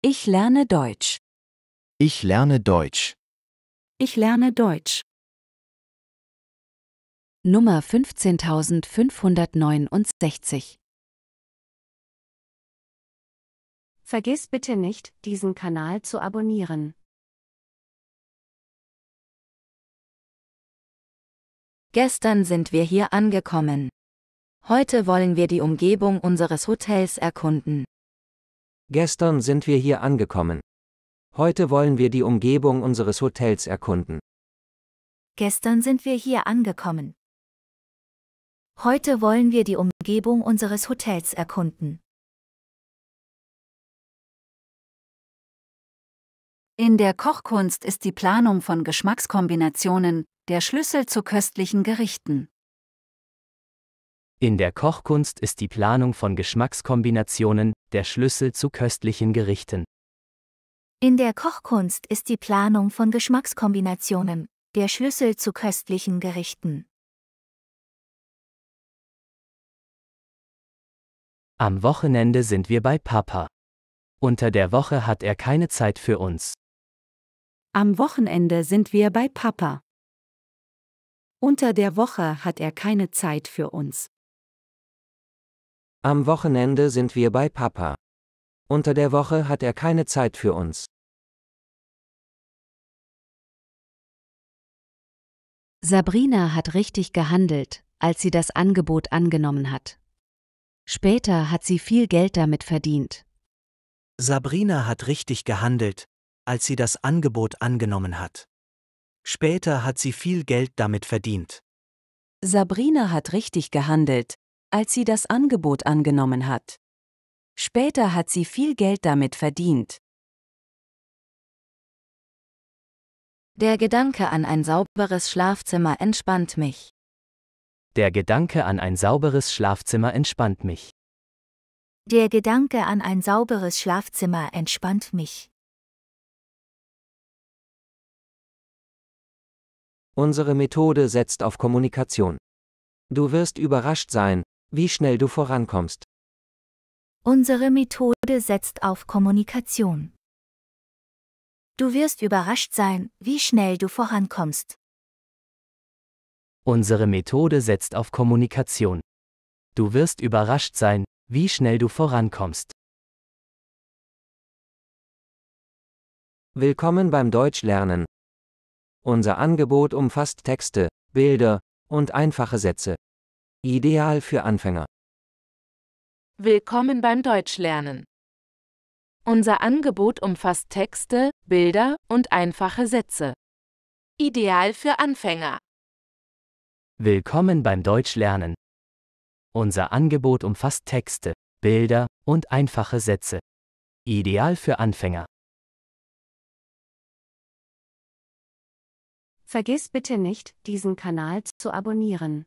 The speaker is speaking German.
Ich lerne Deutsch. Ich lerne Deutsch. Ich lerne Deutsch. Nummer 15569 Vergiss bitte nicht, diesen Kanal zu abonnieren. Gestern sind wir hier angekommen. Heute wollen wir die Umgebung unseres Hotels erkunden. Gestern sind wir hier angekommen. Heute wollen wir die Umgebung unseres Hotels erkunden. Gestern sind wir hier angekommen. Heute wollen wir die Umgebung unseres Hotels erkunden. In der Kochkunst ist die Planung von Geschmackskombinationen der Schlüssel zu köstlichen Gerichten. In der Kochkunst ist die Planung von Geschmackskombinationen der Schlüssel zu köstlichen Gerichten. In der Kochkunst ist die Planung von Geschmackskombinationen der Schlüssel zu köstlichen Gerichten. Am Wochenende sind wir bei Papa. Unter der Woche hat er keine Zeit für uns. Am Wochenende sind wir bei Papa. Unter der Woche hat er keine Zeit für uns. Am Wochenende sind wir bei Papa. Unter der Woche hat er keine Zeit für uns. Sabrina hat richtig gehandelt, als sie das Angebot angenommen hat. Später hat sie viel Geld damit verdient. Sabrina hat richtig gehandelt, als sie das Angebot angenommen hat. Später hat sie viel Geld damit verdient. Sabrina hat richtig gehandelt, als sie das Angebot angenommen hat. Später hat sie viel Geld damit verdient. Der Gedanke an ein sauberes Schlafzimmer entspannt mich. Der Gedanke an ein sauberes Schlafzimmer entspannt mich. Der Gedanke an ein sauberes Schlafzimmer entspannt mich. Unsere Methode setzt auf Kommunikation. Du wirst überrascht sein, wie schnell du vorankommst. Unsere Methode setzt auf Kommunikation. Du wirst überrascht sein, wie schnell du vorankommst. Unsere Methode setzt auf Kommunikation. Du wirst überrascht sein, wie schnell du vorankommst. Willkommen beim Deutschlernen. Unser Angebot umfasst Texte, Bilder und einfache Sätze. Ideal für Anfänger. Willkommen beim Deutschlernen. Unser Angebot umfasst Texte, Bilder und einfache Sätze. Ideal für Anfänger. Willkommen beim Deutschlernen. Unser Angebot umfasst Texte, Bilder und einfache Sätze. Ideal für Anfänger. Vergiss bitte nicht, diesen Kanal zu abonnieren.